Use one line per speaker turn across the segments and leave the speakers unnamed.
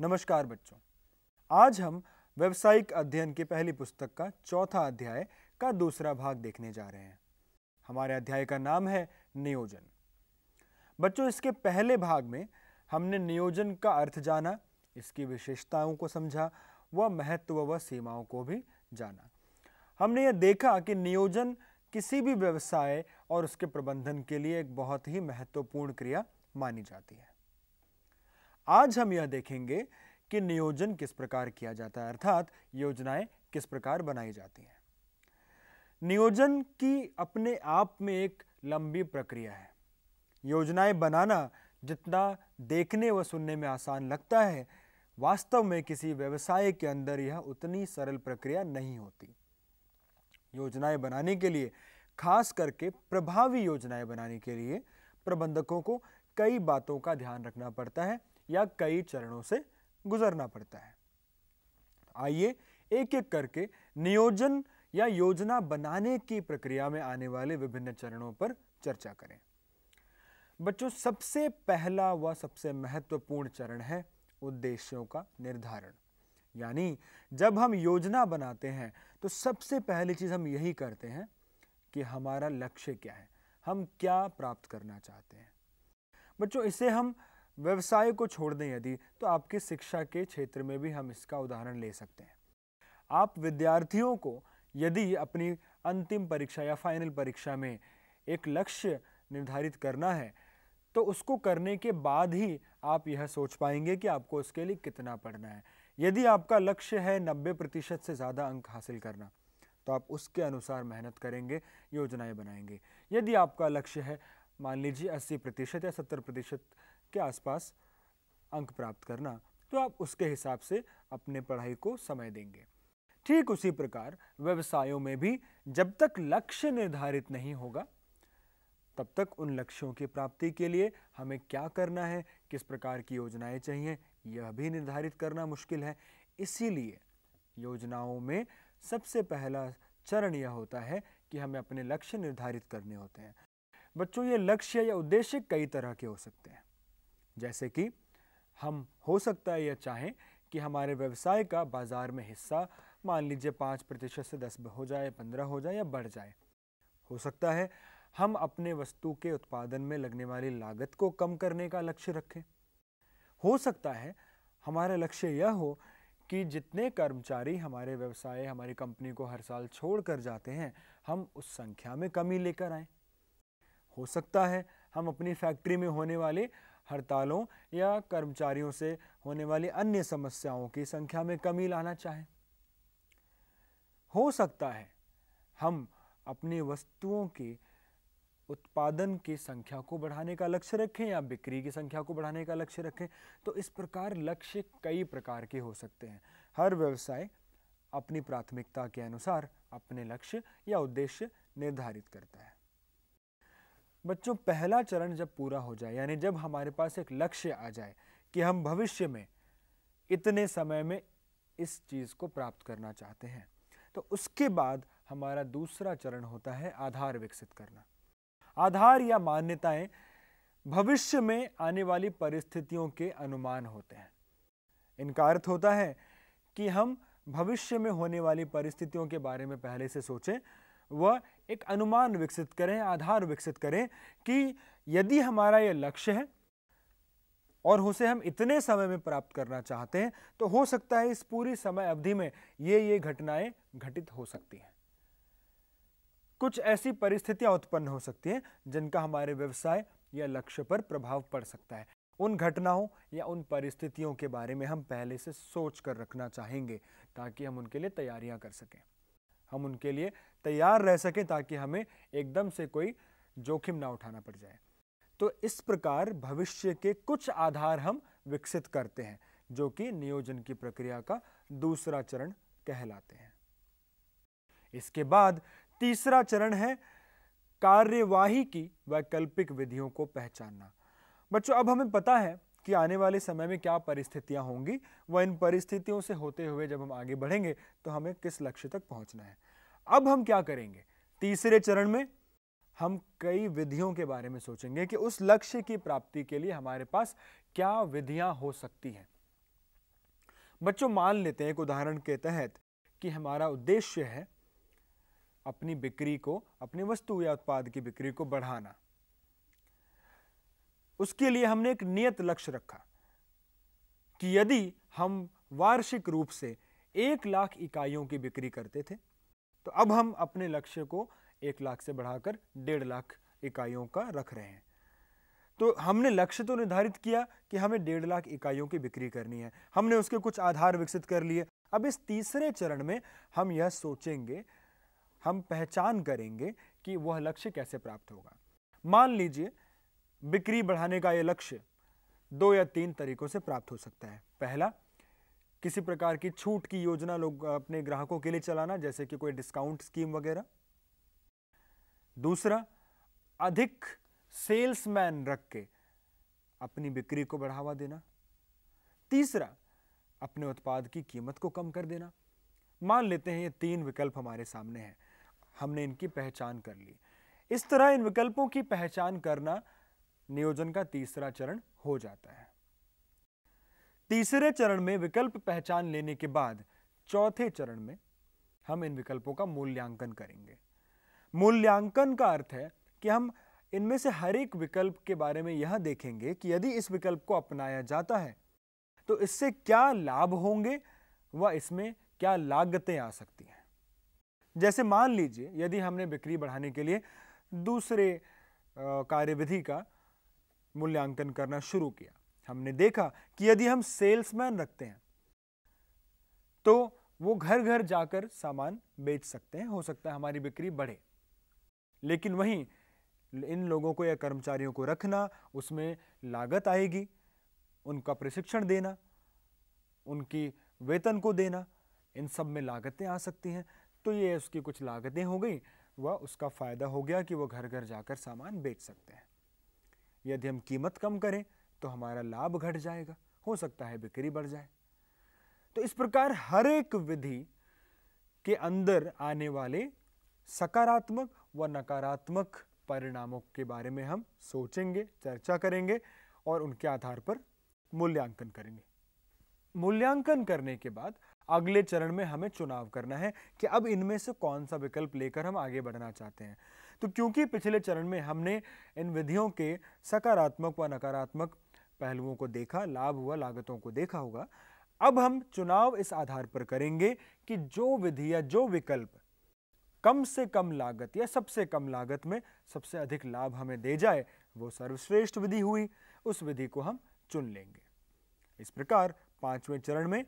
नमस्कार बच्चों आज हम व्यवसायिक अध्ययन की पहली पुस्तक का चौथा अध्याय का दूसरा भाग देखने जा रहे हैं हमारे अध्याय का नाम है नियोजन बच्चों इसके पहले भाग में हमने नियोजन का अर्थ जाना इसकी विशेषताओं को समझा व महत्व व सीमाओं को भी जाना हमने ये देखा कि नियोजन किसी भी व्यवसाय और उसके प्रबंधन के लिए एक बहुत ही महत्वपूर्ण क्रिया मानी जाती है आज हम यह देखेंगे कि नियोजन किस प्रकार किया जाता है अर्थात योजनाएं किस प्रकार बनाई जाती हैं नियोजन की अपने आप में एक लंबी प्रक्रिया है योजनाएं बनाना जितना देखने व सुनने में आसान लगता है वास्तव में किसी व्यवसाय के अंदर यह उतनी सरल प्रक्रिया नहीं होती योजनाएं बनाने के लिए खास करके प्रभावी योजनाएं बनाने के लिए प्रबंधकों को कई बातों का ध्यान रखना पड़ता है या कई चरणों से गुजरना पड़ता है तो आइए एक एक करके नियोजन या योजना बनाने की प्रक्रिया में आने वाले विभिन्न चरणों पर चर्चा करें बच्चों सबसे पहला व सबसे महत्वपूर्ण चरण है उद्देश्यों का निर्धारण यानी जब हम योजना बनाते हैं तो सबसे पहली चीज़ हम यही करते हैं कि हमारा लक्ष्य क्या है हम क्या प्राप्त करना चाहते हैं बच्चों इसे हम व्यवसाय को छोड़ दें यदि तो आपकी शिक्षा के क्षेत्र में भी हम इसका उदाहरण ले सकते हैं आप विद्यार्थियों को यदि अपनी अंतिम परीक्षा या फाइनल परीक्षा में एक लक्ष्य निर्धारित करना है तो उसको करने के बाद ही आप यह सोच पाएंगे कि आपको उसके लिए कितना पढ़ना है यदि आपका लक्ष्य है नब्बे प्रतिशत से ज़्यादा अंक हासिल करना तो आप उसके अनुसार मेहनत करेंगे योजनाएं बनाएंगे यदि आपका लक्ष्य है मान लीजिए अस्सी प्रतिशत या सत्तर प्रतिशत के आसपास अंक प्राप्त करना तो आप उसके हिसाब से अपने पढ़ाई को समय देंगे ठीक उसी प्रकार व्यवसायों में भी जब तक लक्ष्य निर्धारित नहीं होगा तब तक उन लक्ष्यों की प्राप्ति के लिए हमें क्या करना है किस प्रकार की योजनाएं चाहिए यह भी निर्धारित करना मुश्किल है इसीलिए योजनाओं में सबसे पहला चरण यह होता है कि हमें अपने लक्ष्य निर्धारित करने होते हैं बच्चों ये लक्ष्य या उद्देश्य कई तरह के हो सकते हैं जैसे कि हम हो सकता है यह चाहें कि हमारे व्यवसाय का बाज़ार में हिस्सा मान लीजिए पाँच प्रतिशत से दस हो जाए पंद्रह हो जाए या बढ़ जाए हो सकता है हम अपने वस्तु के उत्पादन में लगने वाली लागत को कम करने का लक्ष्य रखें हो सकता है हमारा लक्ष्य यह हो कि जितने कर्मचारी हमारे व्यवसाय हमारी कंपनी को हर साल छोड़ कर जाते हैं हम उस संख्या में कमी लेकर आए हो सकता है हम अपनी फैक्ट्री में होने वाले हड़तालों या कर्मचारियों से होने वाली अन्य समस्याओं की संख्या में कमी लाना चाहे हो सकता है हम अपनी वस्तुओं के उत्पादन की संख्या को बढ़ाने का लक्ष्य रखें या बिक्री की संख्या को बढ़ाने का लक्ष्य रखें तो इस प्रकार लक्ष्य कई प्रकार के हो सकते हैं हर व्यवसाय अपनी प्राथमिकता के अनुसार अपने लक्ष्य या उद्देश्य निर्धारित करता है बच्चों पहला चरण जब पूरा हो जाए यानी जब हमारे पास एक लक्ष्य आ जाए कि हम भविष्य में इतने समय में इस चीज़ को प्राप्त करना चाहते हैं तो उसके बाद हमारा दूसरा चरण होता है आधार विकसित करना आधार या मान्यताएं भविष्य में आने वाली परिस्थितियों के अनुमान होते हैं इनका अर्थ होता है कि हम भविष्य में होने वाली परिस्थितियों के बारे में पहले से सोचें व एक अनुमान विकसित करें आधार विकसित करें कि यदि हमारा ये लक्ष्य है और उसे हम इतने समय में प्राप्त करना चाहते हैं तो हो सकता है इस पूरी समय अवधि में ये ये घटनाएं घटित हो सकती हैं कुछ ऐसी परिस्थितियां उत्पन्न हो सकती हैं जिनका हमारे व्यवसाय या लक्ष्य पर प्रभाव पड़ सकता है उन घटनाओं या उन परिस्थितियों के बारे में हम पहले से सोच कर रखना चाहेंगे ताकि हम उनके लिए तैयारियां कर सकें हम उनके लिए तैयार रह सकें ताकि हमें एकदम से कोई जोखिम ना उठाना पड़ जाए तो इस प्रकार भविष्य के कुछ आधार हम विकसित करते हैं जो कि नियोजन की प्रक्रिया का दूसरा चरण कहलाते हैं इसके बाद तीसरा चरण है कार्यवाही की वैकल्पिक विधियों को पहचानना बच्चों अब हमें पता है कि आने वाले समय में क्या परिस्थितियां होंगी व इन परिस्थितियों से होते हुए जब हम आगे बढ़ेंगे तो हमें किस लक्ष्य तक पहुंचना है अब हम क्या करेंगे तीसरे चरण में हम कई विधियों के बारे में सोचेंगे कि उस लक्ष्य की प्राप्ति के लिए हमारे पास क्या विधियां हो सकती हैं बच्चों मान लेते हैं एक उदाहरण के तहत कि हमारा उद्देश्य है अपनी बिक्री को अपनी वस्तु या उत्पाद की बिक्री को बढ़ाना उसके लिए हमने एक नियत लक्ष्य रखा कि यदि हम वार्षिक रूप से एक लाख इकाइयों की बिक्री करते थे तो अब हम अपने लक्ष्य को एक लाख से बढ़ाकर डेढ़ लाख इकाइयों का रख रहे हैं तो हमने लक्ष्य तो निर्धारित किया कि हमें डेढ़ लाख इकाइयों की बिक्री करनी है हमने उसके कुछ आधार विकसित कर लिए अब इस तीसरे चरण में हम यह सोचेंगे हम पहचान करेंगे कि वह लक्ष्य कैसे प्राप्त होगा मान लीजिए बिक्री बढ़ाने का ये लक्ष्य दो या तीन तरीकों से प्राप्त हो सकता है पहला किसी प्रकार की छूट की योजना लोग अपने ग्राहकों के लिए चलाना जैसे कि कोई डिस्काउंट स्कीम वगैरह दूसरा अधिक सेल्समैन रख के अपनी बिक्री को बढ़ावा देना तीसरा अपने उत्पाद की कीमत को कम कर देना मान लेते हैं ये तीन विकल्प हमारे सामने हैं हमने इनकी पहचान कर ली इस तरह इन विकल्पों की पहचान करना नियोजन का तीसरा चरण हो जाता है तीसरे चरण में विकल्प पहचान लेने के बाद चौथे चरण में हम इन विकल्पों का मूल्यांकन करेंगे मूल्यांकन का अर्थ है कि हम इनमें से हर एक विकल्प के बारे में यह देखेंगे कि यदि इस विकल्प को अपनाया जाता है तो इससे क्या लाभ होंगे व इसमें क्या लागतें आ सकती हैं जैसे मान लीजिए यदि हमने बिक्री बढ़ाने के लिए दूसरे कार्यविधि का मूल्यांकन करना शुरू किया हमने देखा कि यदि हम सेल्समैन रखते हैं तो वो घर घर जाकर सामान बेच सकते हैं हो सकता है हमारी बिक्री बढ़े लेकिन वहीं इन लोगों को या कर्मचारियों को रखना उसमें लागत आएगी उनका प्रशिक्षण देना उनकी वेतन को देना इन सब में लागतें आ सकती हैं तो ये उसकी कुछ लागतें हो गई व उसका फ़ायदा हो गया कि वो घर घर जाकर सामान बेच सकते हैं यदि हम कीमत कम करें तो हमारा लाभ घट जाएगा हो सकता है बिक्री बढ़ जाए तो इस प्रकार हर एक विधि के अंदर आने वाले सकारात्मक व नकारात्मक परिणामों के बारे में हम सोचेंगे चर्चा करेंगे और उनके आधार पर मूल्यांकन करेंगे मूल्यांकन करने के बाद अगले चरण में हमें चुनाव करना है कि अब इनमें से कौन सा विकल्प लेकर हम आगे बढ़ना चाहते हैं तो क्योंकि पिछले चरण में हमने इन विधियों के सकारात्मक व नकारात्मक पहलुओं को देखा लाभ हुआ लागतों को देखा होगा अब हम चुनाव इस आधार पर करेंगे कि जो विधि या जो विकल्प कम से कम लागत या सबसे कम लागत में सबसे अधिक लाभ हमें दे जाए वो सर्वश्रेष्ठ विधि हुई उस विधि को हम चुन लेंगे इस प्रकार पांचवें चरण में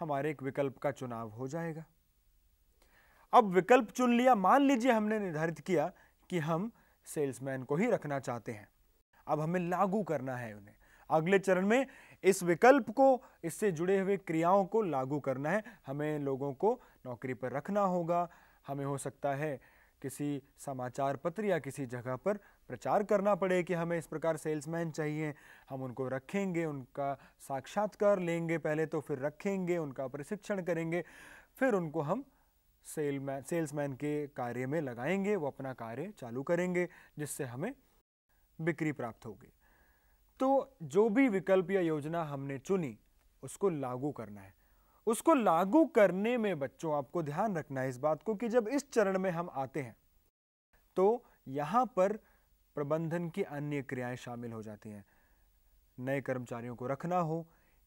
हमारे एक विकल्प का चुनाव हो जाएगा अब विकल्प चुन लिया मान लीजिए हमने निर्धारित किया कि हम सेल्समैन को ही रखना चाहते हैं अब हमें लागू करना है उन्हें अगले चरण में इस विकल्प को इससे जुड़े हुए क्रियाओं को लागू करना है हमें लोगों को नौकरी पर रखना होगा हमें हो सकता है किसी समाचार पत्र या किसी जगह पर प्रचार करना पड़े कि हमें इस प्रकार सेल्समैन चाहिए हम उनको रखेंगे उनका साक्षात्कार लेंगे पहले तो फिर रखेंगे उनका प्रशिक्षण करेंगे फिर उनको हम सेलमैन सेल्समैन के कार्य में लगाएंगे वो अपना कार्य चालू करेंगे जिससे हमें बिक्री प्राप्त होगी तो जो भी विकल्प या योजना हमने चुनी उसको लागू करना है उसको लागू करने में बच्चों आपको ध्यान रखना है इस बात को कि जब इस चरण में हम आते हैं तो यहाँ पर प्रबंधन की अन्य क्रियाएं शामिल हो जाती हैं नए कर्मचारियों को रखना हो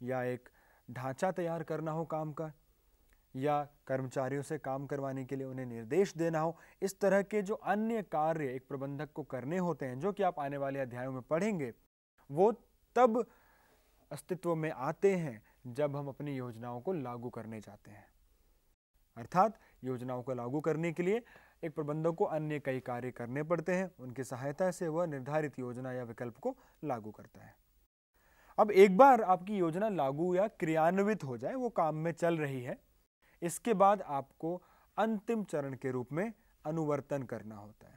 या एक ढांचा तैयार करना हो काम का या कर्मचारियों से काम करवाने के लिए उन्हें निर्देश देना हो इस तरह के जो अन्य कार्य एक प्रबंधक को करने होते हैं जो कि आप आने वाले अध्यायों में पढ़ेंगे वो तब अस्तित्व में आते हैं जब हम अपनी योजनाओं को लागू करने जाते हैं अर्थात योजनाओं को लागू करने के लिए एक प्रबंधक को अन्य कई कार्य करने पड़ते हैं उनकी सहायता से वह निर्धारित योजना या विकल्प को लागू करता है अब एक बार आपकी योजना लागू या क्रियान्वित हो जाए वो काम में चल रही है इसके बाद आपको अंतिम चरण के रूप में अनुवर्तन करना होता है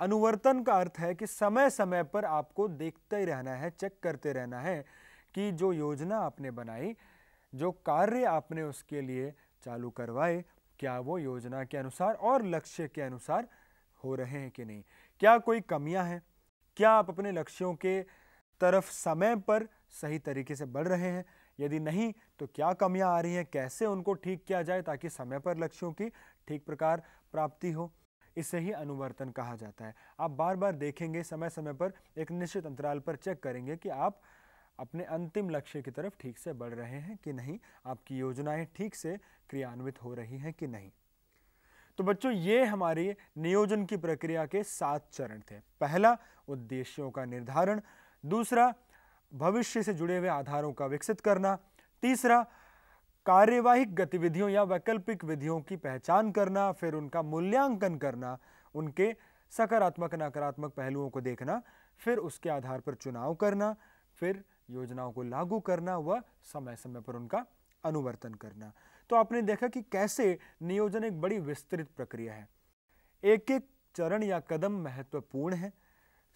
अनुवर्तन का अर्थ है कि समय समय पर आपको देखते ही रहना है चेक करते रहना है कि जो योजना आपने बनाई जो कार्य आपने उसके लिए चालू करवाए क्या वो योजना के अनुसार और लक्ष्य के अनुसार हो रहे हैं कि नहीं क्या कोई कमियां हैं क्या आप अपने लक्ष्यों के तरफ समय पर सही तरीके से बढ़ रहे हैं यदि नहीं तो क्या कमियां आ रही हैं कैसे उनको ठीक किया जाए ताकि समय पर लक्ष्यों की ठीक प्रकार प्राप्ति हो इसे ही अनुवर्तन कहा जाता है आप बार बार देखेंगे समय समय पर एक निश्चित अंतराल पर चेक करेंगे कि आप अपने अंतिम लक्ष्य की तरफ ठीक से बढ़ रहे हैं कि नहीं आपकी योजनाएं ठीक से क्रियान्वित हो रही हैं कि नहीं तो बच्चों ये हमारी नियोजन की प्रक्रिया के सात चरण थे पहला उद्देश्यों का निर्धारण दूसरा भविष्य से जुड़े हुए आधारों का विकसित करना तीसरा कार्यवाहिक गतिविधियों या वैकल्पिक विधियों की पहचान करना फिर उनका मूल्यांकन करना उनके सकारात्मक नकारात्मक पहलुओं को देखना फिर उसके आधार पर चुनाव करना फिर योजनाओं को लागू करना व समय समय पर उनका अनुवर्तन करना तो आपने देखा कि कैसे नियोजन एक बड़ी विस्तृत प्रक्रिया है एक एक चरण या कदम महत्वपूर्ण है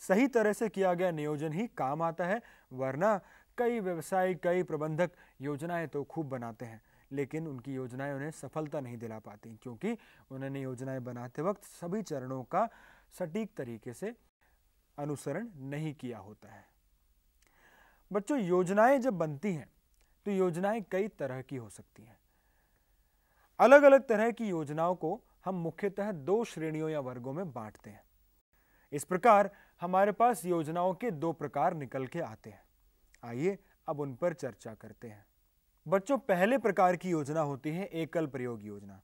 सही तरह से किया गया नियोजन ही काम आता है वरना कई व्यवसाय कई प्रबंधक योजनाएं तो खूब बनाते हैं लेकिन उनकी योजनाएं उन्हें सफलता नहीं दिला पाती क्योंकि उन्होंने योजनाएं बनाते वक्त सभी चरणों का सटीक तरीके से अनुसरण नहीं किया होता है बच्चों योजनाएं जब बनती हैं तो योजनाएं कई तरह की हो सकती हैं अलग अलग तरह की योजनाओं को हम मुख्यतः दो श्रेणियों या वर्गों में बांटते हैं इस प्रकार हमारे पास योजनाओं के दो प्रकार निकल के आते हैं आइए अब उन पर चर्चा करते हैं बच्चों पहले प्रकार की योजना होती है एकल प्रयोग योजना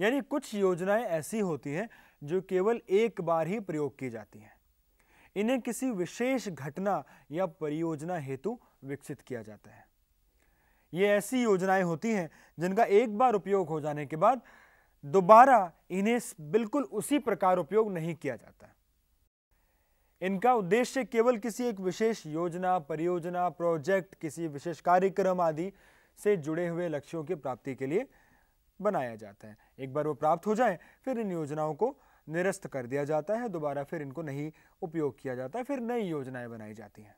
यानी कुछ योजनाएं ऐसी होती हैं जो केवल एक बार ही प्रयोग की जाती हैं इन्हें किसी विशेष घटना या परियोजना हेतु विकसित किया जाता है ये ऐसी योजनाएं होती हैं जिनका एक बार उपयोग हो जाने के बाद दोबारा इन्हें बिल्कुल उसी प्रकार उपयोग नहीं किया जाता इनका उद्देश्य केवल किसी एक विशेष योजना परियोजना प्रोजेक्ट किसी विशेष कार्यक्रम आदि से जुड़े हुए लक्ष्यों की प्राप्ति के लिए बनाया जाता है एक बार वो प्राप्त हो जाए फिर इन योजनाओं को निरस्त कर दिया जाता है दोबारा फिर इनको नहीं उपयोग किया जाता फिर नई योजनाएं बनाई जाती हैं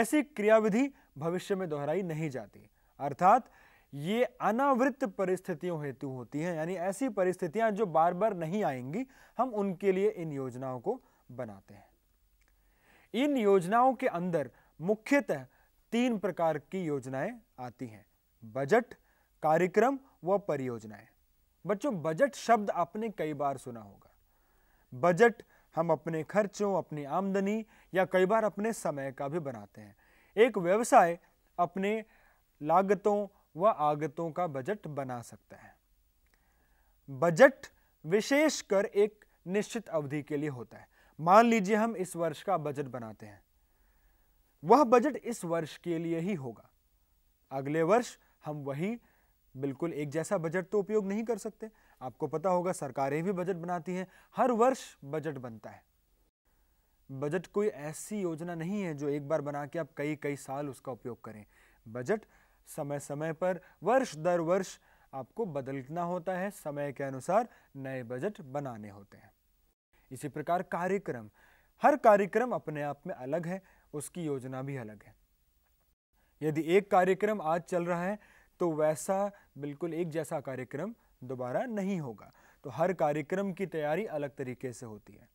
ऐसी क्रियाविधि भविष्य में दोहराई नहीं जाती अर्थात ये अनावृत परिस्थितियों हेतु होती हैं यानी ऐसी परिस्थितियां जो बार बार नहीं आएंगी हम उनके लिए इन योजनाओं को बनाते हैं इन योजनाओं के अंदर मुख्यतः तीन प्रकार की योजनाएं आती हैं बजट कार्यक्रम व परियोजनाएं बच्चों बजट शब्द आपने कई बार सुना होगा बजट हम अपने खर्चों अपनी आमदनी या कई बार अपने समय का भी बनाते हैं एक व्यवसाय अपने लागतों व आगतों का बजट बना सकता है बजट विशेषकर एक निश्चित अवधि के लिए होता है मान लीजिए हम इस वर्ष का बजट बनाते हैं वह बजट इस वर्ष के लिए ही होगा अगले वर्ष हम वही बिल्कुल एक जैसा बजट तो उपयोग नहीं कर सकते आपको पता होगा सरकारें भी बजट बनाती हैं हर वर्ष बजट बनता है बजट कोई ऐसी योजना नहीं है जो एक बार बना के आप कई कई साल उसका उपयोग करें बजट समय समय पर वर्ष दर वर्ष आपको बदलना होता है समय के अनुसार नए बजट बनाने होते हैं इसी प्रकार कार्यक्रम हर कार्यक्रम अपने आप में अलग है उसकी योजना भी अलग है यदि एक कार्यक्रम आज चल रहा है तो वैसा बिल्कुल एक जैसा कार्यक्रम दोबारा नहीं होगा तो हर कार्यक्रम की तैयारी अलग तरीके से होती है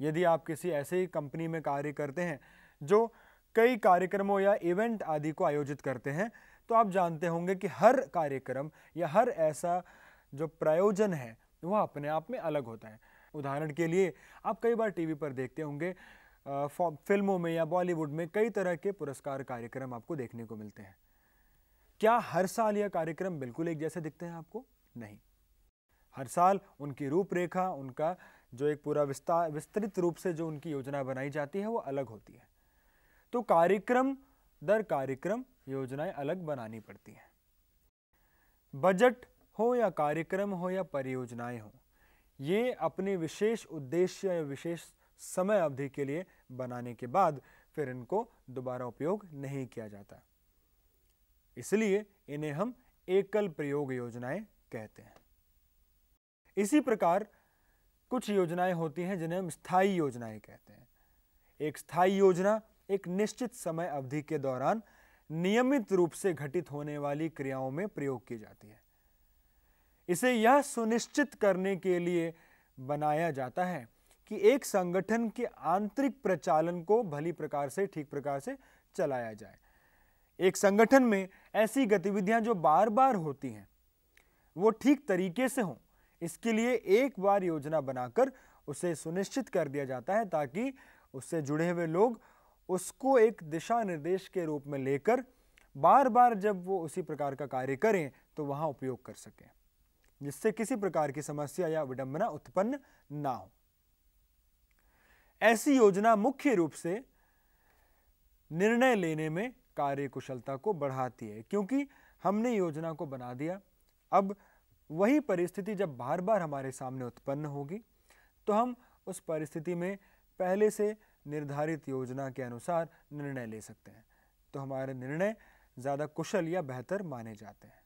यदि आप किसी ऐसे कंपनी में कार्य करते हैं जो कई कार्यक्रमों या इवेंट आदि को आयोजित करते हैं तो आप जानते होंगे कि हर कार्यक्रम या हर ऐसा जो प्रायोजन है वह अपने आप में अलग होता है उदाहरण के लिए आप कई बार टीवी पर देखते होंगे फिल्मों में या बॉलीवुड में कई तरह के पुरस्कार कार्यक्रम आपको देखने को मिलते हैं क्या हर साल यह कार्यक्रम बिल्कुल एक जैसे दिखते हैं आपको नहीं हर साल उनकी रूपरेखा उनका जो एक पूरा विस्तार विस्तृत रूप से जो उनकी योजना बनाई जाती है वो अलग होती है तो कार्यक्रम दर कार्यक्रम योजनाएं अलग बनानी पड़ती हैं बजट हो या कार्यक्रम हो या परियोजनाएं हो ये अपने विशेष उद्देश्य या विशेष समय अवधि के लिए बनाने के बाद फिर इनको दोबारा उपयोग नहीं किया जाता इसलिए इन्हें हम एकल प्रयोग योजनाएं कहते हैं इसी प्रकार कुछ योजनाएं होती हैं जिन्हें हम स्थायी योजनाएं कहते हैं एक स्थायी योजना एक निश्चित समय अवधि के दौरान नियमित रूप से घटित होने वाली क्रियाओं में प्रयोग की जाती है इसे यह सुनिश्चित करने के लिए बनाया जाता है कि एक संगठन के आंतरिक प्रचालन को भली प्रकार से ठीक प्रकार से चलाया जाए एक संगठन में ऐसी गतिविधियां जो बार बार होती हैं वो ठीक तरीके से हों इसके लिए एक बार योजना बनाकर उसे सुनिश्चित कर दिया जाता है ताकि उससे जुड़े हुए लोग उसको एक दिशा निर्देश के रूप में लेकर बार बार जब वो उसी प्रकार का कार्य करें तो वहाँ उपयोग कर सकें जिससे किसी प्रकार की समस्या या विडंबना उत्पन्न ना हो ऐसी योजना मुख्य रूप से निर्णय लेने में कार्य कुशलता को बढ़ाती है क्योंकि हमने योजना को बना दिया अब वही परिस्थिति जब बार बार हमारे सामने उत्पन्न होगी तो हम उस परिस्थिति में पहले से निर्धारित योजना के अनुसार निर्णय ले सकते हैं तो हमारे निर्णय ज़्यादा कुशल या बेहतर माने जाते हैं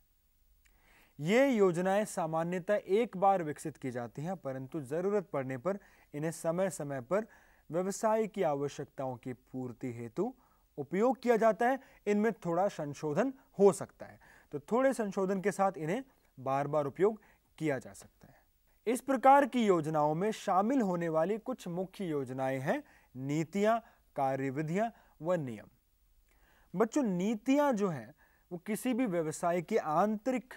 ये योजनाएं सामान्यतः एक बार विकसित की जाती हैं परंतु ज़रूरत पड़ने पर इन्हें समय समय पर व्यवसाय की आवश्यकताओं की पूर्ति हेतु उपयोग किया जाता है इनमें थोड़ा संशोधन हो सकता है तो थोड़े संशोधन के साथ इन्हें बार बार उपयोग किया जा सकता है इस प्रकार की योजनाओं में शामिल होने वाली कुछ मुख्य योजनाएं हैं नीतियां कार्यविधियां व नियम बच्चों नीतियां जो हैं वो किसी भी व्यवसाय के आंतरिक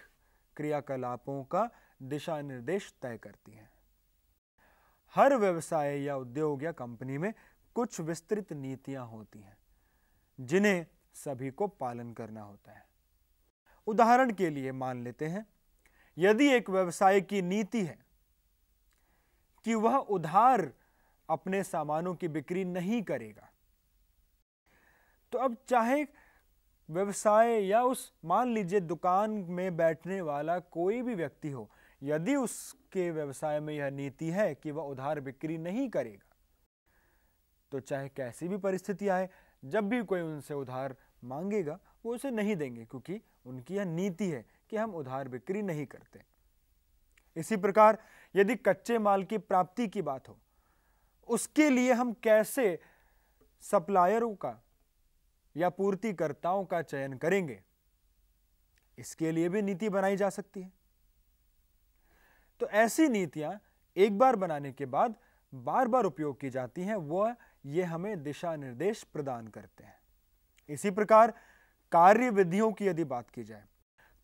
क्रियाकलापों का दिशा निर्देश तय करती हैं हर व्यवसाय या उद्योग या कंपनी में कुछ विस्तृत नीतियां होती हैं जिन्हें सभी को पालन करना होता है उदाहरण के लिए मान लेते हैं यदि एक व्यवसाय की नीति है कि वह उधार अपने सामानों की बिक्री नहीं करेगा तो अब चाहे व्यवसाय या उस मान लीजिए दुकान में बैठने वाला कोई भी व्यक्ति हो यदि उसके व्यवसाय में यह नीति है कि वह उधार बिक्री नहीं करेगा तो चाहे कैसी भी परिस्थिति आए जब भी कोई उनसे उधार मांगेगा वो उसे नहीं देंगे क्योंकि उनकी यह नीति है कि हम उधार बिक्री नहीं करते इसी प्रकार यदि कच्चे माल की प्राप्ति की बात हो उसके लिए हम कैसे सप्लायरों का या पूर्तिकर्ताओं का चयन करेंगे इसके लिए भी नीति बनाई जा सकती है तो ऐसी नीतियां एक बार बनाने के बाद बार बार उपयोग की जाती हैं वह ये हमें दिशा निर्देश प्रदान करते हैं इसी प्रकार कार्य विधियों की यदि बात की जाए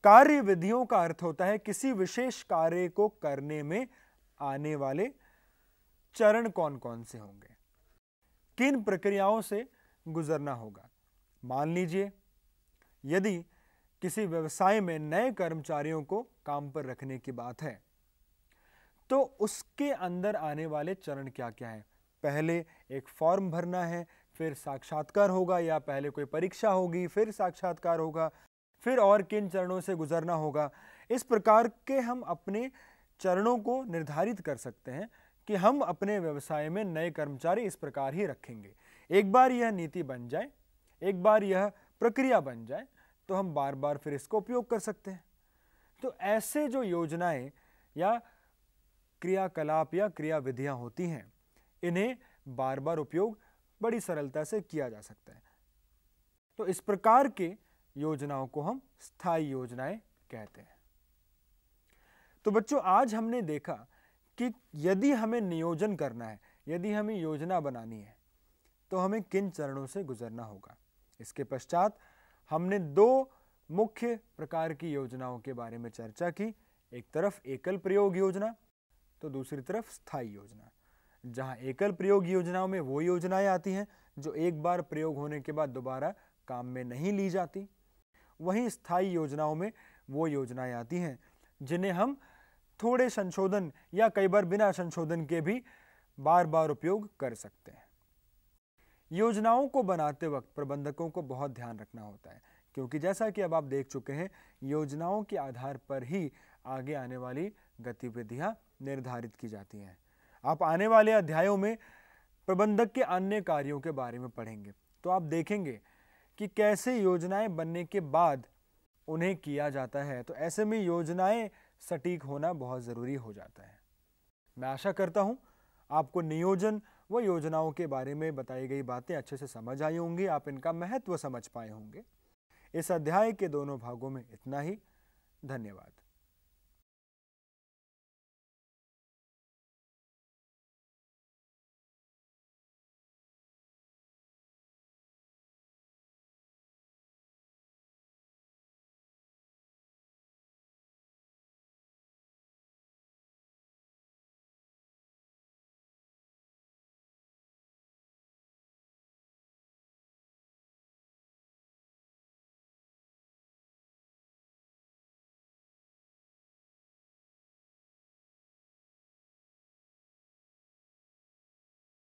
कार्य विधियों का अर्थ होता है किसी विशेष कार्य को करने में आने वाले चरण कौन कौन से होंगे किन प्रक्रियाओं से गुजरना होगा मान लीजिए यदि किसी व्यवसाय में नए कर्मचारियों को काम पर रखने की बात है तो उसके अंदर आने वाले चरण क्या क्या हैं पहले एक फॉर्म भरना है फिर साक्षात्कार होगा या पहले कोई परीक्षा होगी फिर साक्षात्कार होगा फिर और किन चरणों से गुजरना होगा इस प्रकार के हम अपने चरणों को निर्धारित कर सकते हैं कि हम अपने व्यवसाय में नए कर्मचारी इस प्रकार ही रखेंगे एक बार यह नीति बन जाए एक बार यह प्रक्रिया बन जाए तो हम बार बार फिर इसको उपयोग कर सकते हैं तो ऐसे जो योजनाएं या क्रियाकलाप या क्रियाविधियां होती हैं इन्हें बार बार उपयोग बड़ी सरलता से किया जा सकता है तो इस प्रकार के योजनाओं को हम स्थायी योजनाएं कहते हैं तो बच्चों आज हमने देखा कि यदि हमें नियोजन करना है यदि हमें योजना बनानी है तो हमें किन चरणों से गुजरना होगा इसके पश्चात हमने दो मुख्य प्रकार की योजनाओं के बारे में चर्चा की एक तरफ एकल प्रयोग योजना तो दूसरी तरफ स्थायी योजना जहां एकल प्रयोग योजनाओं में वो योजनाएं आती हैं जो एक बार प्रयोग होने के बाद दोबारा काम में नहीं ली जाती वहीं स्थायी योजनाओं में वो योजनाएं आती हैं जिन्हें हम थोड़े संशोधन या कई बार बिना संशोधन के भी बार बार उपयोग कर सकते हैं योजनाओं को बनाते वक्त प्रबंधकों को बहुत ध्यान रखना होता है क्योंकि जैसा कि अब आप देख चुके हैं योजनाओं के आधार पर ही आगे आने वाली गतिविधियां निर्धारित की जाती हैं आप आने वाले अध्यायों में प्रबंधक के अन्य कार्यों के बारे में पढ़ेंगे तो आप देखेंगे कि कैसे योजनाएं बनने के बाद उन्हें किया जाता है तो ऐसे में योजनाएं सटीक होना बहुत ज़रूरी हो जाता है मैं आशा करता हूं आपको नियोजन व योजनाओं के बारे में बताई गई बातें अच्छे से समझ आई होंगी आप इनका महत्व समझ पाए होंगे इस अध्याय के दोनों भागों में इतना ही धन्यवाद